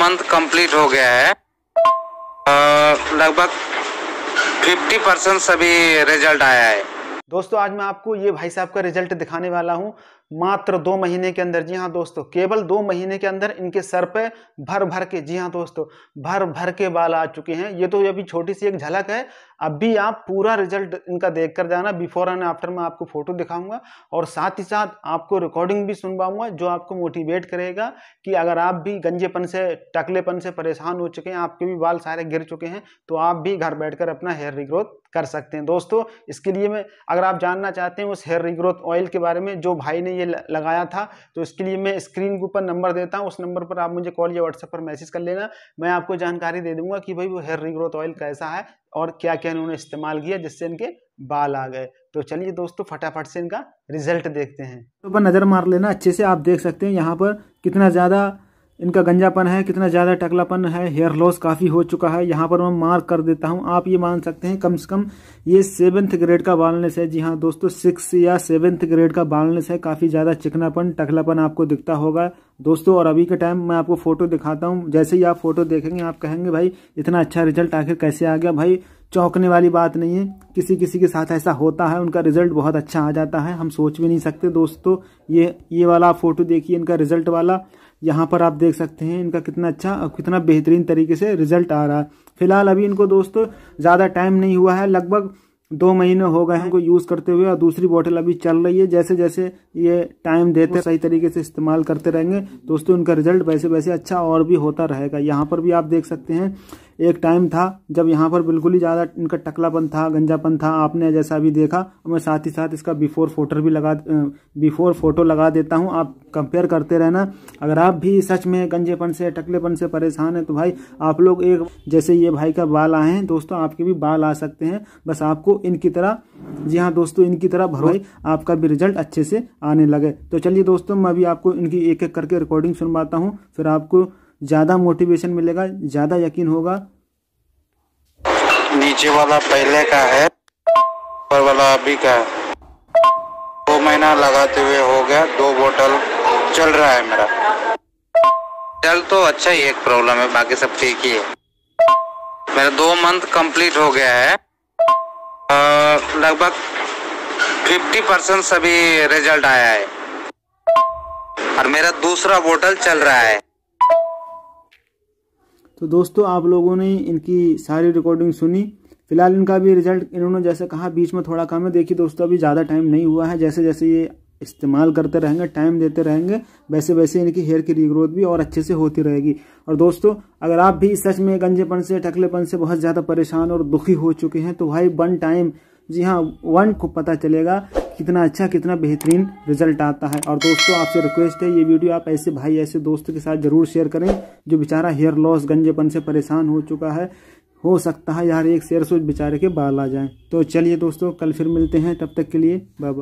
month complete हो गया है लगभग 50 परसेंट सभी रिजल्ट आया है दोस्तों आज मैं आपको ये भाई साहब का रिजल्ट दिखाने वाला हूँ मात्र दो महीने के अंदर जी हाँ दोस्तों केवल दो महीने के अंदर इनके सर पे भर भर के जी हाँ दोस्तों भर भर के बाल आ चुके हैं ये तो अभी छोटी सी एक झलक है अभी आप पूरा रिजल्ट इनका देख कर जाना बिफोर एंड आफ्टर मैं आपको फोटो दिखाऊंगा और साथ ही साथ आपको रिकॉर्डिंग भी सुन पाऊंगा जो आपको मोटिवेट करेगा कि अगर आप भी गंजेपन से टकलेपन से परेशान हो चुके हैं आपके भी बाल सारे गिर चुके हैं तो आप भी घर कर अपना हेयर रिग्रोथ कर सकते हैं दोस्तों इसके लिए मैं अगर आप जानना चाहते हैं उस हेयर रिग्रोथ ऑयल के बारे में जो भाई ने ये लगाया था तो इसके लिए मैं स्क्रीन के ऊपर नंबर देता हूँ उस नंबर पर आप मुझे कॉल या व्हाट्सएप पर मैसेज कर लेना मैं आपको जानकारी दे दूंगा कि भाई वो हेयर रिग्रोथ ऑयल कैसा है और क्या क्या इन्होंने इस्तेमाल किया जिससे इनके बाल आ गए तो चलिए दोस्तों फटाफट से इनका रिजल्ट देखते हैं तो पर नज़र मार लेना अच्छे से आप देख सकते हैं यहाँ पर कितना ज़्यादा इनका गंजापन है कितना ज़्यादा टकलापन है हेयर लॉस काफ़ी हो चुका है यहाँ पर मैं मार्क कर देता हूँ आप ये मान सकते हैं कम से कम ये सेवन्थ ग्रेड का बालनेस है जी हाँ दोस्तों सिक्स या सेवन्थ ग्रेड का बालनेस है काफ़ी ज़्यादा चिकनापन टकलापन आपको दिखता होगा दोस्तों और अभी के टाइम मैं आपको फ़ोटो दिखाता हूँ जैसे ही आप फोटो देखेंगे आप कहेंगे भाई इतना अच्छा रिजल्ट आखिर कैसे आ गया भाई चौंकने वाली बात नहीं है किसी किसी के साथ ऐसा होता है उनका रिजल्ट बहुत अच्छा आ जाता है हम सोच भी नहीं सकते दोस्तों ये ये वाला आप फोटो देखिए इनका रिजल्ट वाला यहाँ पर आप देख सकते हैं इनका कितना अच्छा कितना बेहतरीन तरीके से रिजल्ट आ रहा है फिलहाल अभी इनको दोस्तों ज़्यादा टाइम नहीं हुआ है लगभग दो महीने हो गए हैं इनको यूज़ करते हुए और दूसरी बॉटल अभी चल रही है जैसे जैसे ये टाइम देते सही तरीके से इस्तेमाल करते रहेंगे दोस्तों इनका रिजल्ट वैसे वैसे अच्छा और भी होता रहेगा यहाँ पर भी आप देख सकते हैं एक टाइम था जब यहाँ पर बिल्कुल ही ज़्यादा इनका टकलापन था गंजापन था आपने जैसा भी देखा मैं साथ ही साथ इसका बिफोर फोटो भी लगा बिफोर फोटो लगा देता हूँ आप कंपेयर करते रहना अगर आप भी सच में गंजेपन से टकलेपन से परेशान हैं तो भाई आप लोग एक जैसे ये भाई का बाल आए हैं दोस्तों आपके भी बाल आ सकते हैं बस आपको इनकी तरह जी हाँ दोस्तों इनकी तरह भरोई आपका भी रिजल्ट अच्छे से आने लगे तो चलिए दोस्तों मैं अभी आपको इनकी एक एक करके रिकॉर्डिंग सुनवाता हूँ फिर आपको ज़्यादा मोटिवेशन मिलेगा ज़्यादा यकीन होगा नीचे वाला पहले का है ऊपर वाला अभी का है दो महीना लगाते हुए हो गया दो बोतल चल रहा है मेरा चल तो अच्छा ही एक प्रॉब्लम है बाकी सब ठीक ही है मेरा दो मंथ कंप्लीट हो गया है लगभग फिफ्टी परसेंट सभी रिजल्ट आया है और मेरा दूसरा बोतल चल रहा है तो दोस्तों आप लोगों ने इनकी सारी रिकॉर्डिंग सुनी फिलहाल इनका भी रिजल्ट इन्होंने जैसे कहा बीच में थोड़ा कम है देखिए दोस्तों अभी ज़्यादा टाइम नहीं हुआ है जैसे जैसे ये इस्तेमाल करते रहेंगे टाइम देते रहेंगे वैसे वैसे इनकी हेयर की रीग्रोथ भी और अच्छे से होती रहेगी और दोस्तों अगर आप भी सच में गंजेपन से टकलेपन से बहुत ज़्यादा परेशान और दुखी हो चुके हैं तो भाई वन टाइम जी हाँ वन को पता चलेगा कितना अच्छा कितना बेहतरीन रिजल्ट आता है और दोस्तों आपसे रिक्वेस्ट है ये वीडियो आप ऐसे भाई ऐसे दोस्तों के साथ जरूर शेयर करें जो बेचारा हेयर लॉस गंजेपन से परेशान हो चुका है हो सकता है यार एक शेयर से बेचारे के बाल आ जाए तो चलिए दोस्तों कल फिर मिलते हैं तब तक के लिए बाय